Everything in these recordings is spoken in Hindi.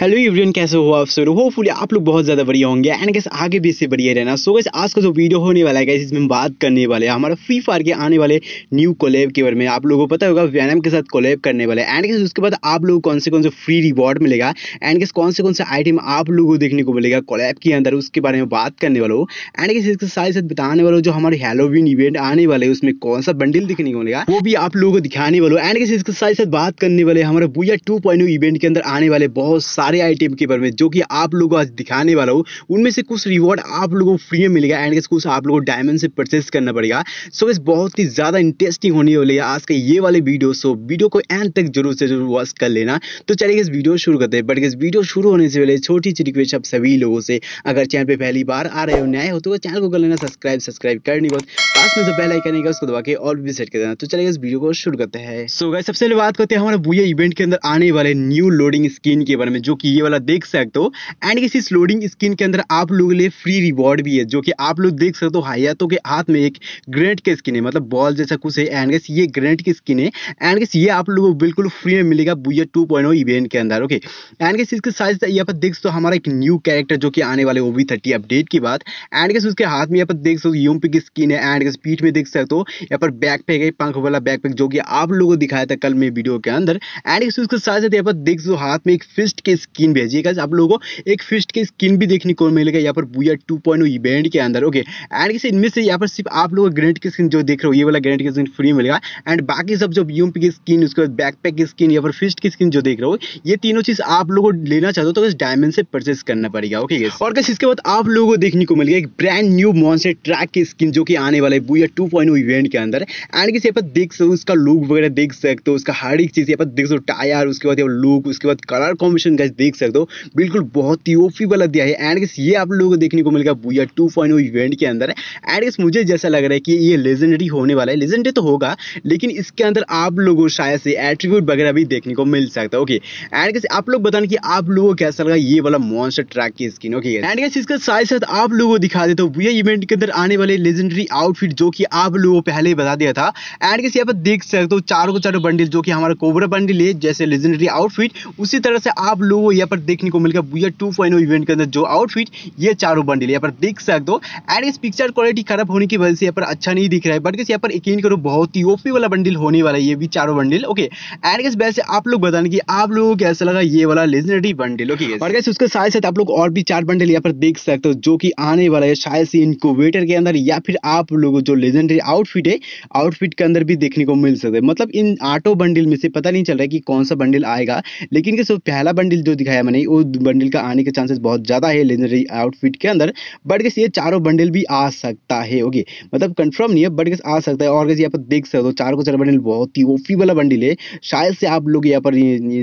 हेलो एवरीवन कैसे हो आप सर होपफुली आप लोग बहुत ज़्यादा बढ़िया होंगे एंड कैसे आगे भी इससे बढ़िया रहना सो गैस आज का जो वीडियो होने वाला है कैसे इसमें बात करने वाले हैं हमारा फ्री फायर के आने वाले न्यू कोलेब के बारे में आप लोगों को पता होगा वैनम के साथ कोलेब करने वाले एंड कैसे उसके बाद आप लोग कौन से कौन से फ्री रिवॉर्ड मिलेगा एंड कैसे कौन से कौन से आइटम आप लोगों को देखने को मिलेगा कोलेब के अंदर उसके बारे में बात करने वाले हो एंड कैसे इसके साथ साथ बताने वाले जो हमारे हेलोविन इवेंट आने वाले उसमें कौन सा बंडल दिखने को मिलेगा वो भी आप लोगों को दिखाने वाले एंड कैसे इसके साथ साथ बात करने वाले हमारे बुया टू इवेंट के अंदर आने वाले बहुत सारे आइटम के बारे में जो कि आप लोगों को आज दिखाने वाला हूँ उनमें से कुछ रिवॉर्ड आप लोगों को फ्री में मिलेगा एंड कुछ आप लोगों को डायमंड से परचेस करना पड़ेगा सो इस बहुत ही ज़्यादा इंटरेस्टिंग होने वाली है आज का ये वाले वीडियो सो वीडियो को एंड तक जरूर से जरूर वॉच कर लेना तो चलिए इस वीडियो शुरू करते हैं बट इस वीडियो शुरू होने से पहले छोटी सी रिक्वेस्ट आप सभी लोगों से अगर चैनल पर पहली बार आ रहे हो नए हो तो चैनल को कर लेना सब्सक्राइब सब्सक्राइब करने के बाद पास में जो बेल आइकन है उसको दबा के और भी सेट कर देना तो चलिए इस वीडियो को शुरू करते हैं सो गए सबसे पहले बात करते हैं हमारे बुया इवेंट के अंदर आने वाले न्यू लोडिंग स्किन के बारे में जो जो कि ये वाला देख सकते हो एंड इस स्लोडिंग स्किन के अंदर आप लोग लिए फ्री रिवॉर्ड भी है जो कि आप लोग देख सकते हो हाइयातो के हाथ में एक ग्रेनेट की स्किन है मतलब बॉल जैसा कुछ है एंड गैस ये ग्रेनेट की स्किन है एंड गैस ये आप लोगों को बिल्कुल फ्री में मिलेगा बुया टू इवेंट के अंदर ओके एंड गैस इसके साथ तो यहाँ पर देख सकते हो हमारा एक न्यू कैरेक्टर जो कि आने वाले ओ वी अपडेट की बात एंड गैस उसके हाथ में यहाँ पर देख सकते हो यूम की स्किन है एंड गैस पीठ में देख सकते हो यहाँ पर बैक पैक है पंख वाला बैक पैक जो कि आप लोगों को दिखाया था कल में वीडियो के अंदर एंड गैस उसके साथ साथ तो यहाँ पर देख सकते हो हाथ में एक फिस्ट की स्किन भेजिए है गाइज आप लोगों को एक फिस्ट की स्किन भी देखने को मिलेगा यहाँ पर बुआ टू पॉइंट इवेंट के अंदर ओके एंड किसी इनमें से यहाँ पर सिर्फ आप लोगों को ग्रेनेट की स्किन जो देख रहे हो ये वाला ग्रेनेट की स्किन फ्री मिलेगा एंड बाकी सब जो यूम की स्किन उसके बाद बैकपैक की स्किन या फिर फिस्ट की स्किन जो देख रहे हो ये तीनों चीज़ आप लोगों को लेना चाहते हो तो बस डायमंड से परचेस करना पड़ेगा ओके गैस और कैसे इसके बाद आप लोगों को देखने को मिलेगा एक ब्रांड न्यू मॉन्सर ट्रैक की स्किन जो कि आने वाला है बुया टू इवेंट के अंदर एंड किसी यहाँ पर देख सकते उसका लुक वगैरह देख सकते हो उसका हर एक चीज़ यहाँ पर देख सकते टायर उसके बाद लुक उसके बाद कलर कॉम्बिनेशन गैस देख सकते हो बिल्कुल बहुत ही ओपी वाला दिया है एंड ये आप लोगों को देखने को मिलेगा बुआ टू पॉइंट इवेंट के अंदर एंड मुझे जैसा लग रहा है कि ये लेजेंडरी होने वाला है लेजेंडरी तो होगा लेकिन इसके अंदर आप लोगों शायद से एट्रीब्यूट वगैरह भी देखने को मिल सकता है ओके एंड आप लोग बताने की आप लोगों को कैसा लगा ये वाला मॉन्स्टर ट्रैक की स्किन ओके एंड इसके साथ साथ आप लोगों को दिखा देते हो बुआ इवेंट के अंदर आने वाले लेजेंडरी आउटफिट जो कि आप लोगों को पहले ही बता दिया था एंड गेस यहाँ पर देख सकते हो चारों को चारों बंडल जो कि हमारा कोबरा बंडल है जैसे लेजेंडरी आउटफिट उसी तरह से आप लोगों वो यहाँ पर देखने को मिलेगा बुआ टू पॉइंट इवेंट के अंदर जो आउटफिट ये चारों बंडल यहाँ पर देख सकते हो एंड इस पिक्चर क्वालिटी खराब होने की वजह से यहाँ पर अच्छा नहीं दिख रहा है बट किस यहाँ पर यकीन करो बहुत ही ओपी वाला बंडल होने वाला है ये भी चारों बंडल ओके एंड इस वैसे आप लोग बताने की आप लोगों को कैसा लगा ये वाला लेजेंडरी बंडल ओके और कैसे उसके साथ साथ आप लोग और भी चार बंडल यहाँ पर देख सकते हो जो कि आने वाला है शायद से इनकोवेटर के अंदर या फिर आप लोगों जो लेजेंडरी आउटफिट है आउटफिट के अंदर भी देखने को मिल सकता है मतलब इन आठों बंडल में से पता नहीं चल रहा है कि कौन सा बंडल आएगा लेकिन कैसे पहला बंडल जो दिखाया मैंने वो बंडल का आने के चांसेस बहुत ज़्यादा है लेजेंडरी आउटफिट के अंदर बट गैस ये चारों बंडल भी आ सकता है ओके मतलब कंफर्म नहीं है बट गैस आ सकता है और गैस यहाँ पर देख सकते हो चारों को चार बंडल बहुत ही ओफी वाला बंडल है शायद से आप लोग यहाँ पर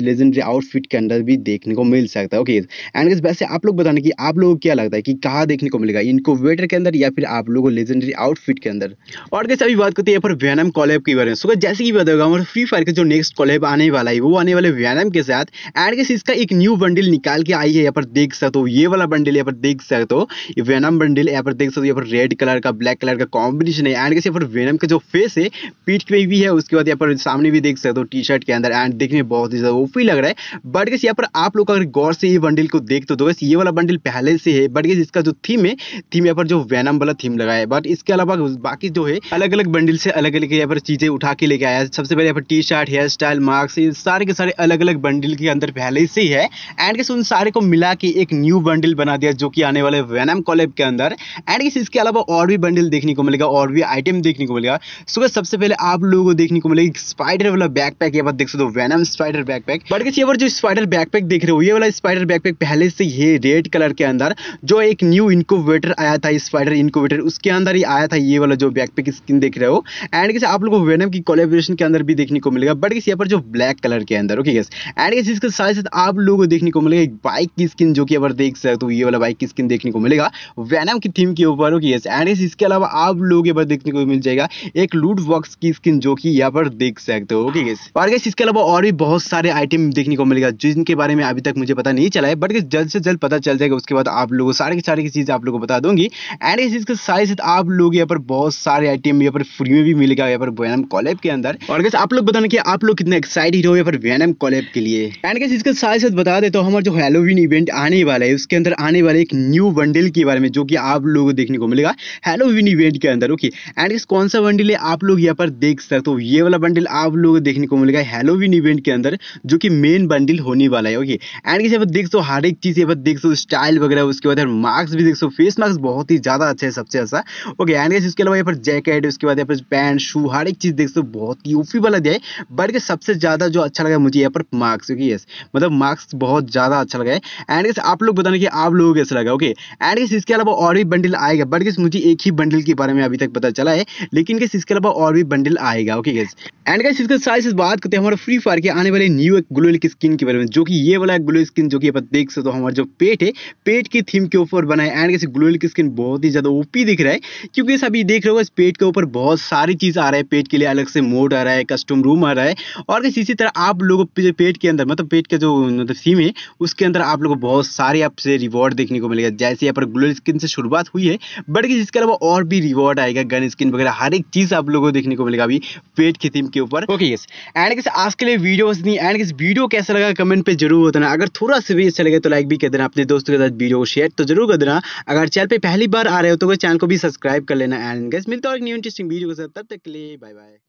लेजेंडरी आउटफिट के अंदर भी देखने को मिल सकता है ओके एंड गैस वैसे आप लोग बताने की आप लोगों को क्या लगता है कि कहाँ देखने को मिलेगा इनको वेटर के अंदर या फिर आप लोगों को लेजेंडरी आउटफिट के अंदर और गैस अभी बात करते हैं यहाँ पर वैनम कॉलेब के बारे में सो जैसे कि बताऊंगा हमारे फ्री फायर का जो नेक्स्ट कॉलेब आने वाला है वो आने वाले वैनम के साथ एंड गैस इसका एक एक न्यू बंडल निकाल के आई है यहाँ पर देख सकते हो ये वाला बंडल यहाँ पर देख सकते हो वेनम बंडल यहाँ पर देख सकते हो यहाँ पर रेड कलर का ब्लैक कलर का कॉम्बिनेशन है एंड कैसे यहाँ पर वेनम का जो फेस है पीठ पे भी है उसके बाद यहाँ पर सामने भी देख सकते हो टी शर्ट के अंदर एंड देखने बहुत ही ज्यादा ओपी लग रहा है बट कैसे यहाँ पर आप लोग अगर गौर से ये बंडल को देखते हो तो ये वाला बंडल पहले से है बट गैस इसका जो थीम है थीम यहाँ पर जो वेनम वाला थीम लगा है बट इसके अलावा बाकी जो है अलग अलग बंडल से अलग अलग यहाँ पर चीजें उठा के लेके आया सबसे पहले यहाँ पर T shirt hairstyle marks सारे के सारे अलग अलग बंडल के अंदर पहले से ही है है एंड किस उन सारे को मिला के एक न्यू बंडल बना दिया जो कि आने वाले वेनम कॉलेब के अंदर एंड किस इसके अलावा और भी बंडल देखने को मिलेगा और भी आइटम देखने को मिलेगा सुबह सबसे पहले आप लोगों को देखने को मिलेगी स्पाइडर वाला बैक पैक ये बात देख सकते हो venom spider backpack but किसी जो स्पाइडर बैक पैक देख रहे हो ये वाला स्पाइडर बैक पैक पहले से ये रेड कलर के अंदर जो एक न्यू इनकोवेटर आया था स्पाइडर इनकोवेटर उसके अंदर ही आया था ये वाला जो बैक पैक स्किन देख रहे हो एंड किसी आप लोग वेनम की कोलेबोरेशन के अंदर भी देखने को मिलेगा बट किसी पर जो ब्लैक कलर के अंदर ओके गैस एंड इसके साथ साथ आप लोग लोगों को देखने को मिलेगा एक बाइक की स्किन जो कि अगर देख सकते हो तो ये वाला बाइक की स्किन देखने को मिलेगा वैनम की थीम के ऊपर होगी यस एंड इसके अलावा आप लोग यहाँ पर देखने को मिल जाएगा एक लूट बॉक्स की स्किन जो कि यहाँ पर देख सकते हो ओके गैस और गैस इसके अलावा और भी बहुत सारे आइटम देखने को मिलेगा जिनके बारे में अभी तक मुझे पता नहीं चला है बट जल्द से जल्द पता चल जाएगा उसके बाद आप लोगों सारे की सारी चीज़ आप लोगों को बता दूंगी एंड इस इसके साथ साथ आप लोग यहाँ पर बहुत सारे आइटम यहाँ पर फ्री में भी मिलेगा यहाँ पर वैनम कॉलेब के अंदर और गैस आप लोग बताना कि आप लोग कितने एक्साइटेड हो यहाँ पर वैनम कॉलेब के लिए एंड गैस इसके साथ साथ बता देता तो हूँ हमारा जो हेलोवीन इवेंट आने वाला है उसके अंदर आने वाले एक न्यू बंडल के बारे में जो कि आप लोगों को देखने को मिलेगा हेलोवीन इवेंट के अंदर ओके एंड इस कौन सा बंडल है आप लोग यहाँ पर देख सकते हो तो ये वाला बंडल आप लोग देखने को मिलेगा हेलोवीन इवेंट के अंदर जो कि मेन बंडल होने वाला है ओके एंड इसे देख सो हर एक चीज़ ये बार देख सो स्टाइल वगैरह उसके बाद मार्क्स भी देख सो फेस मार्क्स बहुत ही ज़्यादा अच्छा है सबसे अच्छा ओके एंड इसके अलावा यहाँ पर जैकेट उसके बाद यहाँ पर पैंट शू हर एक चीज़ देख सो बहुत ही यूफी वाला दिया है बट सबसे ज़्यादा जो अच्छा लगा मुझे यहाँ पर मार्क्स ओके यस मतलब मार्क्स बहुत ज़्यादा अच्छा लगा है एंड इस आप लोग बताने कि आप लोगों को कैसा लगा ओके एंड इस इसके अलावा और भी बंडल आएगा बट गेस मुझे एक ही बंडल के बारे में अभी तक पता चला है लेकिन गेस इसके अलावा और भी बंडल आएगा ओके गेस एंड गैस इसके साथ इस बात करते हैं हमारे फ्री फायर के आने वाले न्यू एक ग्लोल की स्किन के बारे में जो कि ये वाला ग्लोल स्किन जो कि आप देख सकते हो हमारे जो पेट है पेट की थीम के ऊपर बना है एंड गैस ग्लोल की स्किन बहुत ही ज़्यादा ओपी दिख रहा है क्योंकि अभी देख रहे हो इस पेट के ऊपर बहुत सारी चीज़ आ रहा है पेट के लिए अलग से मोड आ रहा है कस्टम रूम आ रहा है और इसी तरह आप लोगों पेट के अंदर मतलब पेट का जो मतलब इसी में उसके अंदर आप लोग को बहुत सारे आपसे रिवॉर्ड देखने को मिलेगा जैसे यहाँ पर ग्लो स्किन से शुरुआत हुई है बढ़ के जिसके अलावा और भी रिवॉर्ड आएगा गन स्किन वगैरह हर एक चीज़ आप लोगों को देखने को मिलेगा अभी पेट की थीम के ऊपर ओके यस एंड किस आज के लिए वीडियो एंड किस वीडियो कैसा लगा कमेंट पर जरूर होता अगर थोड़ा सा भी अच्छा लगे तो लाइक भी कर देना अपने दोस्तों के साथ वीडियो को शेयर तो जरूर कर देना अगर चैनल पर पहली बार आ रहे हो तो चैनल को भी सब्सक्राइब कर लेना एंड गैस मिलता है न्यू इंटरेस्टिंग वीडियो के साथ तब तक के लिए बाय बाय